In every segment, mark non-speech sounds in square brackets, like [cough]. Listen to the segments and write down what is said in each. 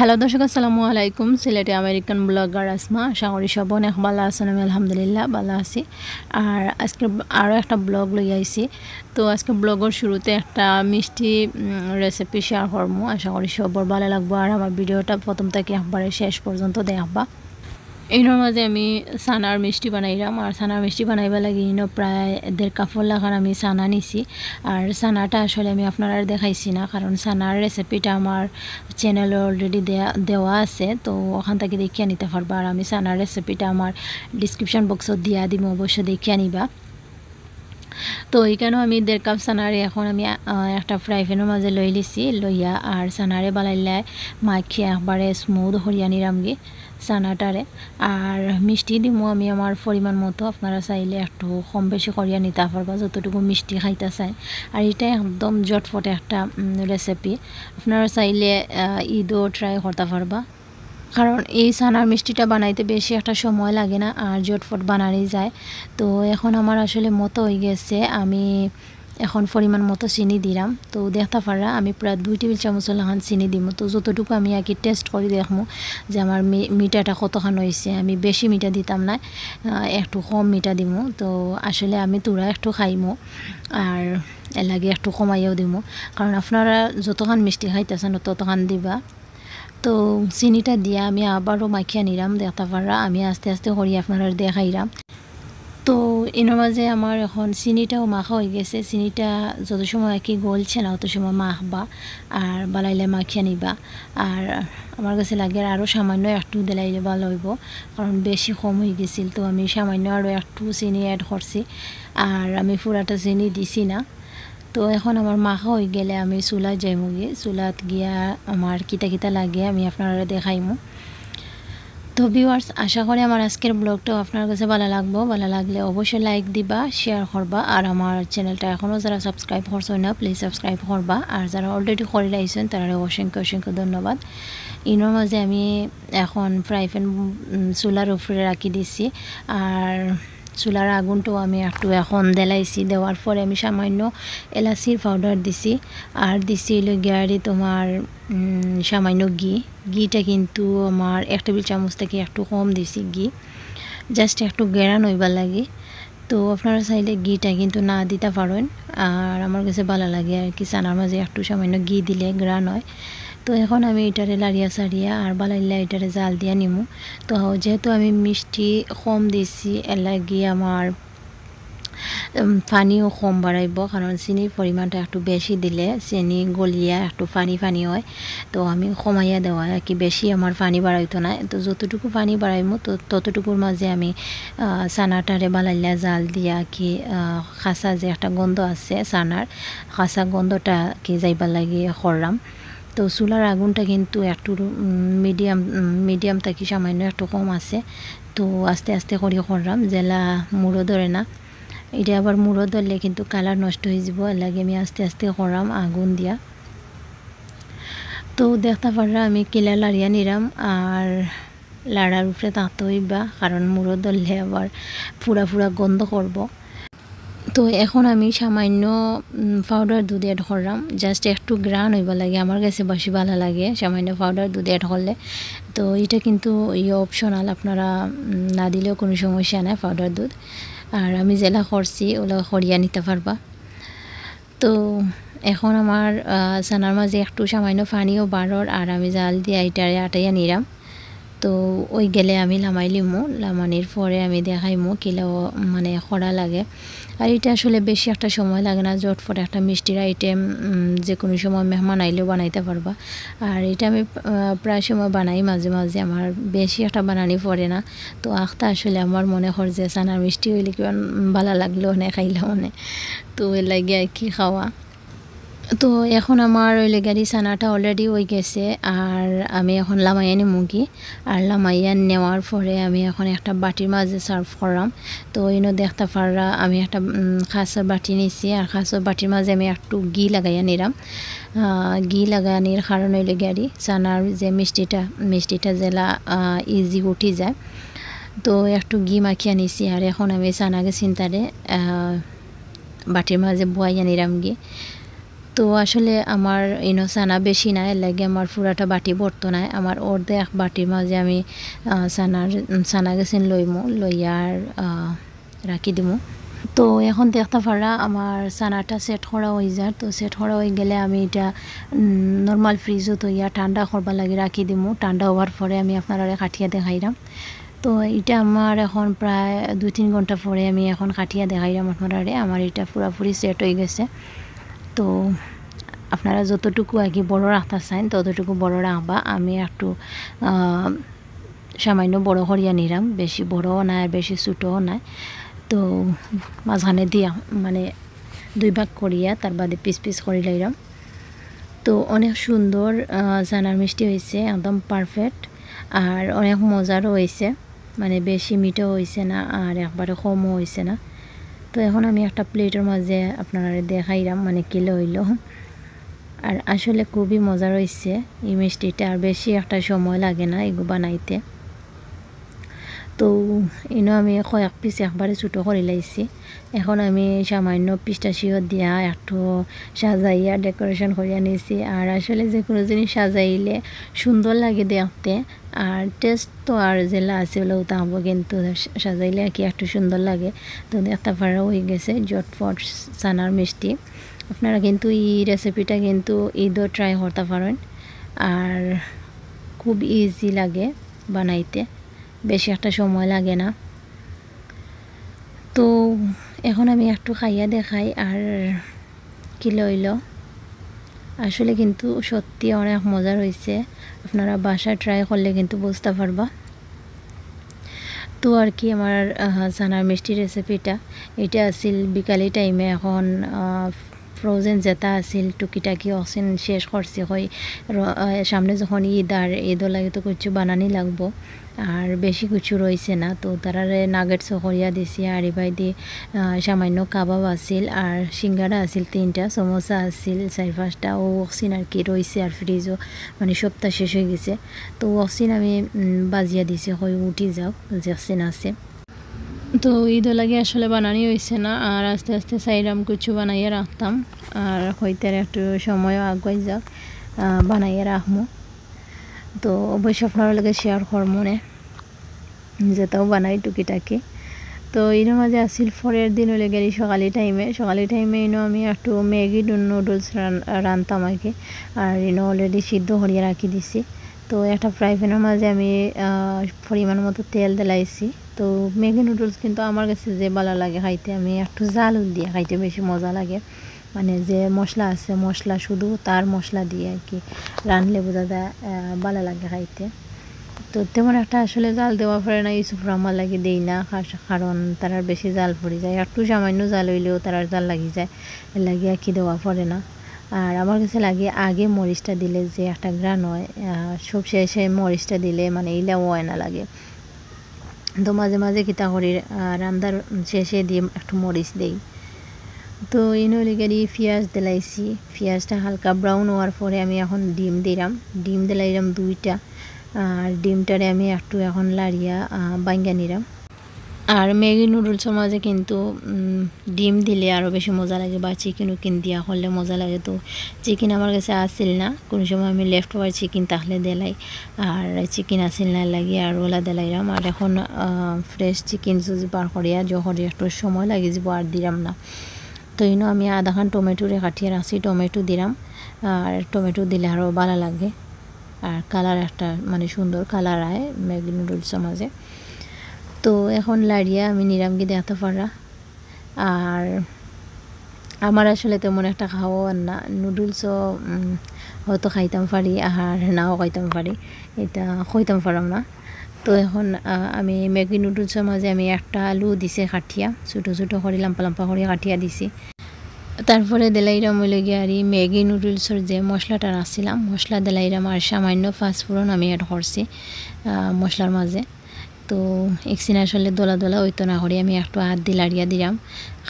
Hello দর্শক আসসালামু আলাইকুম সিলেটে আমেরিকান ব্লগার আসমা সাগরী শবন ভালো আছেন আমি আলহামদুলিল্লাহ ভালো আছি আর আজকে আরও একটা ব্লগ লই আইছি তো আজকে ব্লগের শুরুতে একটা মিষ্টি রেসিপি শেয়ার করবো আশা করি সবর ভালো লাগবো আর আমার ভিডিওটা প্রথম থেকে একবারে শেষ পর্যন্ত দেখবা ইনোর মাঝে আমি সানার মিষ্টি বানাইলাম আর সানার মিষ্টি বানাইবা লাগে ইনো প্রায় দেড় কাপড় আমি সানা নিছি আর সানাটা আসলে আমি আপনারা দেখাইছি না কারণ সানার রেসিপিটা আমার চ্যানেলে অলরেডি দেওয়া আছে তো ওখান থেকে দেখিয়ে নিতে পারবা আর আমি সানার রেসিপিটা আমার ডিসক্রিপশন বক্সও দিয়া দিব অবশ্যই দেখিয়ে নিবা তো এইখানেও আমি দেড় কাপ সানারে এখন আমি একটা ফ্রাই প্যানের মাঝে লই লিছি লইয়া আর সানারে বালাইলে মাখিয়ে একবারে স্মুথ হরিয়া নিরামগি সানাটারে আর মিষ্টি দিমো আমি আমার পরিমাণ মতো আপনারা চাইলে একটু কম বেশি করিয়া নিতে পারবা যতটুকু মিষ্টি খাইতে চাই আর এটা একদম জটফট একটা রেসিপি আপনারা চাইলে ঈদও ট্রাই করতে পারবা কারণ এই সানার মিষ্টিটা বানাইতে বেশি একটা সময় লাগে না আর জটফট বানানি যায় তো এখন আমার আসলে মতো হয়ে গেছে আমি এখন পরিমাণ মতো চিনি দিলাম তো দেখতে পারা আমি প্রায় দুই টেবিল চামচ লাখান চিনি দিম তো যতটুকু আমি আগে টেস্ট করে দেখবো যে আমার মিটাটা কতখান হয়েছে আমি বেশি মিঠা দিতাম না একটু কম মিঠা দিব তো আসলে আমি তোরা একটু খাইমো আর এলাগে একটু কমাইও দিব কারণ আপনারা যতখান মিষ্টি খাইতেছেন ততখান দিবা তো চিনিটা দিয়া আমি আবারও মাখিয়া নিলাম দেখতে পারা আমি আস্তে আস্তে করি আপনারা দেখাইলাম এর মাঝে আমার এখন চিনিটাও মাখা হয়ে গেছে চিনিটা যত সময় আর কি গলছে না অত সময় মাখবা আর বালাইলে মাখিয়ে নিবা আর আমার কাছে লাগে আরও সামান্য একটু দিলাইলে ভালো হইব কারণ বেশি কম হয়ে গেছিল তো আমি সামান্য আরও একটু চিনি অ্যাড করছি আর আমি পুরাটা চিনি দিছি না তো এখন আমার মাখা হয়ে গেলে আমি চুলা যাইমুগে চুলাত গিয়া আমার কিতা কিতা লাগে আমি আপনারা দেখাইমু তো ভিউয়ার্স আশা করি আমার আজকের ব্লগটাও আপনার কাছে ভালো লাগবো ভালো লাগলে অবশ্যই লাইক দিবা শেয়ার করবা আর আমার চ্যানেলটা এখনও যারা সাবস্ক্রাইব করছো না প্লিজ সাবস্ক্রাইব করবা আর যারা অলরেডি করে রাখছেন তারা অসংখ্য অসংখ্য ধন্যবাদ ইনোর মাঝে আমি এখন ফ্রাই প্যান চুলার উপরে রাখি দিছি আর চুলার আগুনটাও আমি একটু এখন দেলাইছি দেওয়ার পরে আমি সামান্য এলাচির পাউডার দিছি আর দিছি গিয়ারি তোমার সামান্য ঘি ঘিটা কিন্তু আমার এক টেবিল চামচ থেকে একটু কম দিছি ঘি জাস্ট একটু গেরা নইবার লাগে তো আপনারা চাইলে ঘিটা কিন্তু না দিতে পারেন আর আমার কাছে ভালো লাগে আর কি চানার মাঝে একটু সামান্য ঘি দিলে গ্রান হয় তো এখন আমি এটারে লাড়িয়া সারিয়া আর বালাইল্লা এটারে জাল দিয়া নিমু তো যেহেতু আমি মিষ্টি কম দিছি এলাগি আমার পানিও কম বাড়াইব কারণ চিনির পরিমাণটা একটু বেশি দিলে চেনি গলিয়া একটু পানি পানি হয় তো আমি কমাইয়া দেওয়া আর কি বেশি আমার পানি বাড়াইতো না তো যতটুকু পানি বাড়াইমো তো ততটুকুর মাঝে আমি সানাটারে বালাইলা জাল দিয়া কি খাঁচা যে একটা গন্ধ আছে সানার খাঁচা গন্ধটা কি যাইবার লাগে খররাম তো চুলার আগুনটা কিন্তু একটু মিডিয়াম মিডিয়াম থাকি সামান্য একটু কম আছে তো আস্তে আস্তে করি করলাম জেলা মূরও ধরে না এটা আবার মূরও ধরলে কিন্তু কালার নষ্ট হয়ে যাব লাগে আমি আস্তে আস্তে করাম আগুন দিয়া তো দেখতে পারলাম আমি কিলা লাড়িয়া নিলাম আর লাড়ার উপরে তাঁতই বা কারণ মূরও ধরলে আবার ফুরা ফুরা গন্ধ করবো তো এখন আমি সামান্য পাউডার দুধ অ্যাড করলাম জাস্ট একটু গ্রান হইব লাগে আমার কাছে বেশি ভালো লাগে সামান্য পাউডার দুধ অ্যাড করলে তো এটা কিন্তু ই অপশনাল আপনারা না দিলেও কোনো সমস্যা নাই পাউডার দুধ আর আমি জেলা খরচি ওগুলো সরিয়া নিতে পারবা তো এখন আমার সানার মাঝে একটু সামান্য পানিও বাড়র আর আমি জাল দিয়ে এটারে আটাইয়া নিলাম তো ওই গেলে আমি লামাই লিমু লামানির পরে আমি দেখাইমু কিলাও মানে খরা লাগে আর এটা আসলে বেশি একটা সময় লাগে না জটফট একটা মিষ্টির আইটেম যে কোনো সময় মেহমান আইলেও বানাইতে পারবা আর এটা আমি প্রায় সময় বানাই মাঝে মাঝে আমার বেশি একটা বানানি পড়ে না তো আখটা আসলে আমার মনে হয় যে সানার মিষ্টি হইলে কিমান ভালো লাগলো অনেক খাইলে মানে তো এর লাগে আর কি খাওয়া তো এখন আমার ওই লেগারি সানাটা অলরেডি হয়ে গেছে আর আমি এখন লামাইয়া মুগি আর লামাইয়া নেওয়ার পরে আমি এখন একটা বাটির মাঝে সার্ভ করলাম তো ইনো দেখতে পাররা আমি একটা খাসের বাটি নিছি আর খাসের বাটির মাঝে আমি একটু ঘি লাগাইয়া নিলাম ঘি লাগাইয়া নির কারণ ওই লেগারি সানার যে মিষ্টিটা মিষ্টিটা জেলা ইজি উঠি যায় তো একটু ঘি মাখিয়ে নিছি আর এখন আমি সানাকে চিন্তারে বাটির মাঝে বয়াইয়া নিলাম গিয়ে তো আসলে আমার ইনো সানা বেশি নাই এর লাগে আমার পুরাটা বাটি ভরত নাই আমার অর্ধেক বাটির মাঝে আমি সানার সানা গেছেন লইমু লইয়ার রাখি দিমু তো এখন দেখতে পারা আমার সানাটা সেট করা হয়ে যায় তো সেট করা হয়ে গেলে আমি এটা নর্মাল ফ্রিজও তো ইয়া ঠান্ডা করবার লাগে রাখি দিমু ঠান্ডা হওয়ার পরে আমি আপনারা দেখাই দেখাইলাম তো এটা আমার এখন প্রায় দুই তিন ঘন্টা পরে আমি এখন কাটিয়া দেখাইলাম আপনারা আমার এটা পুরাপুরি সেট হয়ে গেছে তো আপনারা যতটুকু আগে বড় রাখতে চান ততটুকু বড় রাখবা আমি একটু সামান্য বড় হরিয়া নিলাম বেশি বড়ও নাই বেশি ছোটোও নাই তো মাঝখানে দিয়া মানে দুই ভাগ করিয়া তার বাদে পিস পিস করে লাইলাম তো অনেক সুন্দর জানার মিষ্টি হয়েছে একদম পারফেক্ট আর অনেক মজারও হয়েছে মানে বেশি মিঠো হয়েছে না আর একবারে কমও হয়েছে না তো এখন আমি একটা প্লেটের মাঝে আপনারা দেখাইলাম মানে কিলো হইল আর আসলে খুবই মজা রয়েছে এই মিষ্টিটা আর বেশি একটা সময় লাগে না এগুলো বানাইতে তো এনেও আমি এক পিস একবারে ছোটো করে লাইছি এখন আমি সামান্য পিসটা দিয়া একটু সাজাইয়া ডেকোরেশন করে আনিছি আর আসলে যে কোনো জিনিস সাজাইলে সুন্দর লাগে দেখতে আর টেস্ট তো আর জেলা আছে বলেও হবো কিন্তু সাজাইলে আর কি একটু সুন্দর লাগে তো দেখতে পারা হয়ে গেছে জটফট সানার মিষ্টি আপনারা কিন্তু এই রেসিপিটা কিন্তু ঈদও ট্রাই করতে পারেন আর খুব ইজি লাগে বানাইতে বেশি একটা সময় লাগে না তো এখন আমি একটু খাইয়া দেখাই আর কি লইল আসলে কিন্তু সত্যি অনেক মজা রয়েছে আপনারা বাসা ট্রাই করলে কিন্তু বুঝতে পারবা তো আর কি আমার জানার মিষ্টি রেসিপিটা এটা আছিল বিকালি টাইমে এখন ফ্রোজেন যেটা আছিল টুকিটাকি অক্সিজেন শেষ করছে হয় সামনে যখন ঈদ আর ঈদও লাগে তো কিছু বানানি লাগবো আর বেশি কিছু রয়েছে না তো তারা নাগেটসও করিয়া দিছি আর এবার দিয়ে সামান্য কাবাব আছিল আর সিঙ্গারা আছিল তিনটা সমোসা আছিল চার পাঁচটা ও অক্সিন আর কি রয়েছে আর ফ্রিজও মানে সপ্তাহ শেষ হয়ে গেছে তো অক্সিন আমি বাজিয়া দিছি হয় উঠি যাও যে অক্সিন আছে তো ঈদও লাগে আসলে বানানি হয়েছে না আর আস্তে আস্তে সাইরাম কিছু বানাইয়ে রাখতাম আর হইতে একটু সময়ও আগুয়াই যাক বানাইয়ে রাখবো তো অবশ্যই আপনার লগে শেয়ার করমনে তাও বানাই টুকিটাকি তো এর মাঝে আসিল ফরের দিন হলে গেলি সকালে টাইমে সকালে টাইমে ইনো আমি একটু ম্যাগি নুডলস রান রানতাম আর কি আর ইনো অলরেডি সিদ্ধ হরিয়া রাখি দিছি তো একটা ফ্রাই প্যানের মাঝে আমি পরিমাণ মতো তেল দিলাইছি তো ম্যাগি নুডলস কিন্তু আমার কাছে যে ভালো লাগে খাইতে আমি একটু জাল দিয়ে খাইতে বেশি মজা লাগে মানে যে মশলা আছে মশলা শুধু তার মশলা দিয়ে আর কি রানলে বোঝা যায় ভালো লাগে খাইতে তো তেমন একটা আসলে জাল দেওয়া পরে না ইউসুফ রহমান লাগে দেই না কারণ তারা বেশি জাল পড়ে যায় একটু সামান্য জাল হইলেও তারা জাল লাগি যায় লাগিয়ে কি দেওয়া পড়ে না আর আমার কাছে লাগে আগে মরিচটা দিলে যে একটা গ্রান হয় সব শেষে মরিচটা দিলে মানে ইলা হয় না লাগে তো মাঝে মাঝে কিতা করি রান্দার শেষে দিয়ে একটু মরিচ দেই তো গাড়ি পেঁয়াজ দিলাইছি পেঁয়াজটা হালকা ব্রাউন হওয়ার পরে আমি এখন ডিম দিলাম ডিম দিলাইলাম দুইটা আর ডিমটারে আমি একটু এখন লাড়িয়া বাঙ্গা নিলাম আর ম্যাগি নুডলসের মাঝে কিন্তু ডিম দিলে আরও বেশি মজা লাগে বা চিকেন উকিন দিয়া হলে মজা লাগে তো চিকেন আমার কাছে আসছিল না কোনো সময় আমি লেফট ওভার চিকেন তাহলে দেলাই আর চিকেন আসিল না লাগে আর ওলা দেলাইলাম আর এখন ফ্রেশ চিকেন যদি পার করিয়া যখন একটু সময় লাগে যাব আর দিলাম না তো ইনো আমি আধাখান টমেটোরে কাটিয়ে রাখছি টমেটো দিলাম আর টমেটো দিলে আরও ভালো লাগে আর কালার একটা মানে সুন্দর কালার আয় ম্যাগি নুডলসের মাঝে তো এখন লাড়িয়া আমি নিরামকে দেখাতে পারা আর আমার আসলে তেমন একটা খাওয়া না নুডলসও হয়তো খাইতাম পারি আর নাও খাইতাম পারি এটা খাইতাম পারাম না তো এখন আমি ম্যাগি নুডলসের মাঝে আমি একটা আলু দিছে কাঠিয়া ছোটো ছোটো করে লাম্পা লাম্পা করে কাঠিয়া দিছি তারপরে দেলাইরাম গিয়ে আর ম্যাগি নুডলসের যে মশলাটা রাখছিলাম মশলা দেলাইরাম আর সামান্য ফাস্টফুড়ন আমি অ্যাড করছি মশলার মাঝে তো একসিনে আসলে দোলা দোলা তো না করে আমি একটু হাত দিয়ে লাড়িয়া দিলাম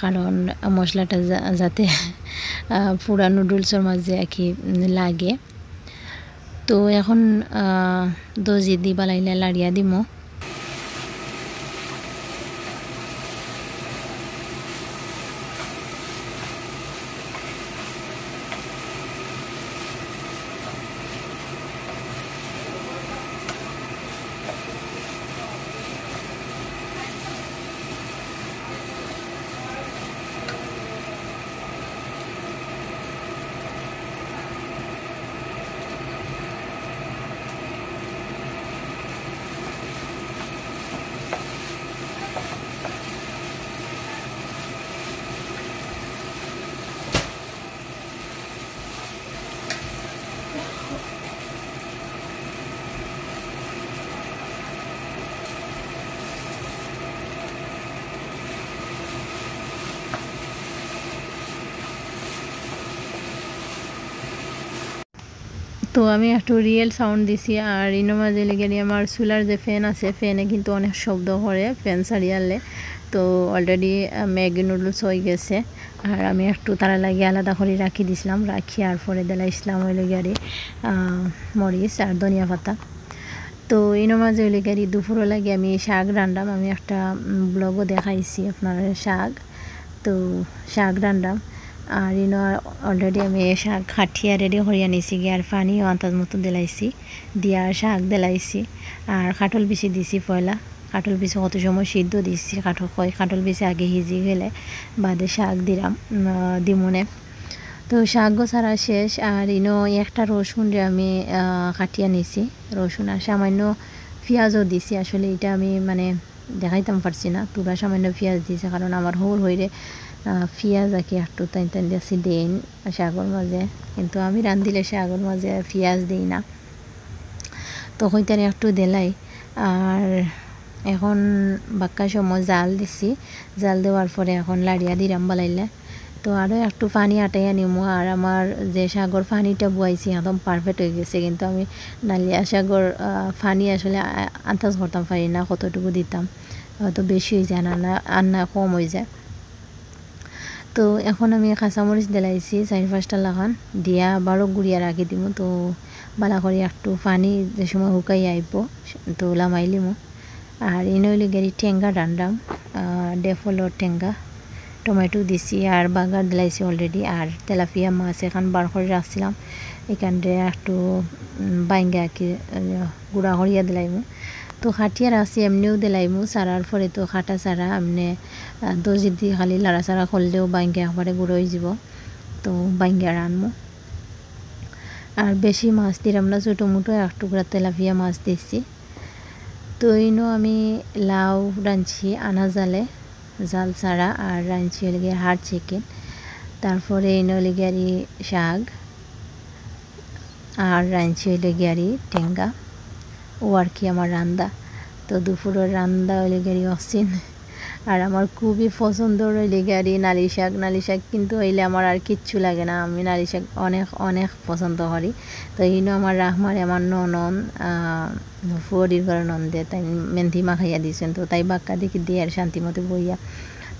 কারণ মশলাটা যাতে পুরা নুডলসের মাঝে আর কি লাগে তো এখন দজি দিবা বালাইলা লাড়িয়া দিমো তো আমি একটু রিয়েল সাউন্ড দিছি আর ইনোমা জেলিগেরি আমার চুলার যে ফ্যান আছে ফ্যানে কিন্তু অনেক শব্দ করে ফ্যান সারিয়ালে তো অলরেডি ম্যাগি নুডলস হয়ে গেছে আর আমি একটু তারা লাগিয়ে আলাদা করে রাখি দিছিলাম রাখি আর পরে দেলা ইসলাম হইল গিয়ারি মরিচ আর ধনিয়া পাতা তো ইনোমা জেলিগেরি দুপুরও লাগে আমি শাক রান্ডাম আমি একটা ব্লগও দেখাইছি আপনার শাক তো শাক রান্ডাম আর ইনো অলরেডি আমি শাক আর রেডি হরিয়া নিছি গিয়ে আর পানিও আন্তাজ মতো দিলাইছি দিয়া শাক দিলাইছি আর কাটল বেশি দিছি পয়লা কাটল পিছে কত সময় সিদ্ধ দিছি কাঠল কয় কাটল পিছে আগে হিজি গেলে বাদে শাক দিলাম দিমনে তো শাকও সারা শেষ আর ইনো একটা রসুন রে আমি কাটিয়া নিছি রসুন আর সামান্য পেঁয়াজও দিছি আসলে এটা আমি মানে দেখাইতাম পারছি না তুলা সামান্য পেঁয়াজ দিছে কারণ আমার হোল হইরে পিঁয়াজ আঁকি একটু তাই তাই দিয়েছি দিন সাগর মাঝে কিন্তু আমি রান্ধিলে সাগর মাঝে পিঁয়াজ দিই না তো তার একটু দিলাই আর এখন বাক্কা সময় জাল দিছি জাল দেওয়ার পরে এখন লাড়িয়া দিলাম বালাইলে তো আরও একটু পানি আটাই নিমু আর আমার যে সাগর পানিটা বুয়াইছি একদম পারফেক্ট হয়ে গেছে কিন্তু আমি নালিয়া সাগর পানি আসলে আন্দাজ করতাম পারি না কতটুকু দিতাম হয়তো বেশি হয়ে যায় না আন্না কম হয়ে যায় তো এখন আমি কাঁচামরিচ দেলাইছি চাৰি পাঁচটা লাগান দিয়া আবারও গুড়িয়া রাখি দিব তো বালা করে একটু পানি যে সময় শুকাই আইব তো লিম আর ইনইলি গেড়ি ঠেঙ্গা রান্দাম ডেফলর ঠেঙ্গা টমেটো দিছি আর বাগার দিলাইছি অলরেডি আর তেলাপিয়া মাছ এখান বার করে রাখছিলাম এখানটা একটু বাইঙ্গা কি গুঁড়া করিয়া দিলাইমু তো হাটিয়ার আছে এমনিও দেলাইমু সারার ফলে তো হাটা সারা এমনি দর্জি যদি খালি লাড়া সারা করলেও বাইঙ্গে একবারে গুঁড়োই যাব তো বাইঙ্গে রানমু আর বেশি মাছ দিয়ে আমরা ছোটো মোটো এক টুকরা তেলাপিয়া মাছ দিচ্ছি তো ইনো আমি লাউ রাঁধছি আনা জালে জাল ছাড়া আর রাঁধছি হলে গিয়ে চিকেন তারপরে ইনো হলে গিয়ে শাক আর রাঁধছি হলে গিয়ে টেঙ্গা ও আর কি আমার রান্দা তো দুপুরের রান্দা হইলে গেরি অসিন আর আমার খুবই পছন্দ রইলে গাড়ি নালি শাক নালি শাক কিন্তু হইলে আমার আর কিচ্ছু লাগে না আমি নালি শাক অনেক অনেক পছন্দ করি তো ইনো আমার রাহমার আমার ননন ফুয়ারির ঘরে দে তাই মেহেন্দি মাখাইয়া দিয়েছেন তো তাই বাক্কা দেখি দিয়ে আর শান্তি মতো বইয়া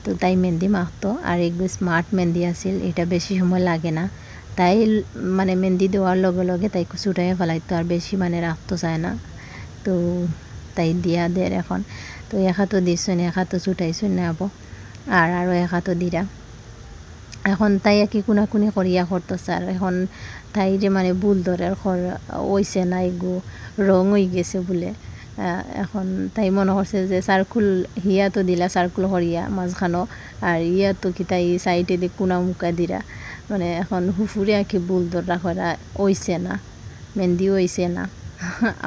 তো তাই মেহেন্দি মাখতো আর একটু স্মার্ট মেহেন্দি আছিল এটা বেশি সময় লাগে না তাই মানে মেহেন্দি দেওয়ার লগে লগে তাই ছুটাইয়া ফেলাইতো আর বেশি মানে রাখতো চায় না তো তাই দিয়া দের এখন তো এক হাতও দিছুন এক হাতও না আবো আর আরও এক হাতও দিরা এখন তাই কি কোনাকুনি করিয়া করতো স্যার এখন তাইরে মানে ভুল ধরে ওইছে না এগু রং হয়ে গেছে বলে এখন তাই মনে করছে যে সার্কুল হিয়া তো দিলা সার্কুল হরিয়া মাঝখানো আর ইয়া তো কি তাই সাইডে দিয়ে কোনা মুকা দিরা মানে এখন হুফুরে আঁকি বুল ধরা করা ওইছে না মেহেন্দিও হইছে না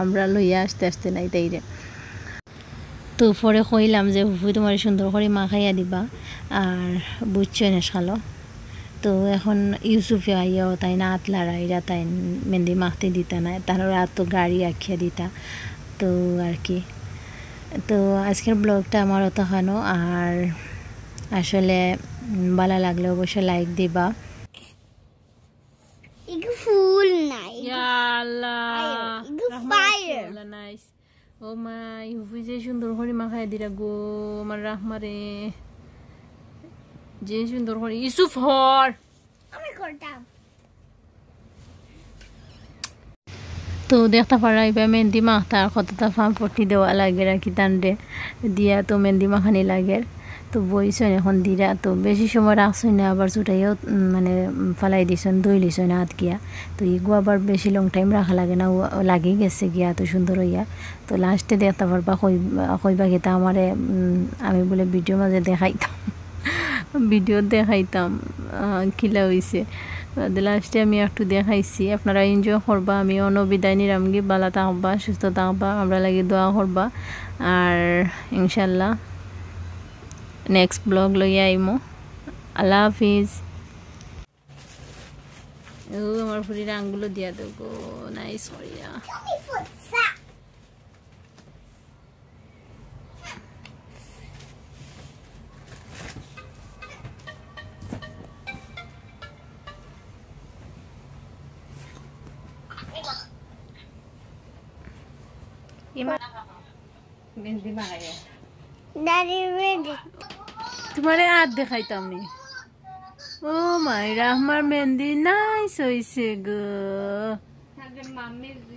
আমরা লইয়া আসতে আসতে নাই তাইরে তো পরে কইলাম যে হুফু তোমার সুন্দর করে মাখাইয়া দিবা আর বুঝছো না শালো তো এখন ইউসুফে আইয়াও তাই না আত লড়াইরা তাই মেহেন্দি মাখতে দিতা না তার রাত তো গাড়ি আঁকিয়া দিতা তো আর কি তো আজকের ব্লগটা আমার অত হানো আর আসলে ভালো লাগলে অবশ্যই লাইক দিবা ফুল নাই আল্লাহ fire. Nice. ও মা ইহুফি যে সুন্দর হরি মাখায় দিরা গো আমার রাহমারে যে সুন্দর হরি তো দেখতে পারা এবার মেহেন্দি মাখতার কতটা ফাঁম পটি দেওয়া লাগে রাখি তান্ডে দিয়া তো মেহেন্দি মাখানি লাগে তো বইসেন এখন দিরা তো বেশি সময় রাখছই না আবার চুটাইও মানে ফালাই দিছেন দই না হাত গিয়া তো ইগু আবার বেশি লং টাইম রাখা লাগে না লাগি গেছে গিয়া তো সুন্দর হইয়া তো লাস্টে দেখতে পারবা কইবা গীতা আমারে আমি বলে ভিডিও মাঝে দেখাইতাম ভিডিও [laughs] দেখাইতাম খিলা হয়েছে লাস্টে আমি একটু দেখাইছি আপনারা এনজয় করবা আমি অনবিদায় নিরামগি বালা থাকবা সুস্থ থাকবা আমরা লাগে দোয়া করবা আর ইনশাল্লাহ నెక్స్ట్ బ్లాగ్లో అయ్యాయేమో আল্লাহ হাফিজ আমার ফুরির আঙ্গুলো দিয়া দেবো নাই সরিয়া Ganti dimana ya? ready. তোমারে আর দেখাইতাম নি ও মায়েরা আমার মেহেন্দি নাই সইছে গো মাম্মির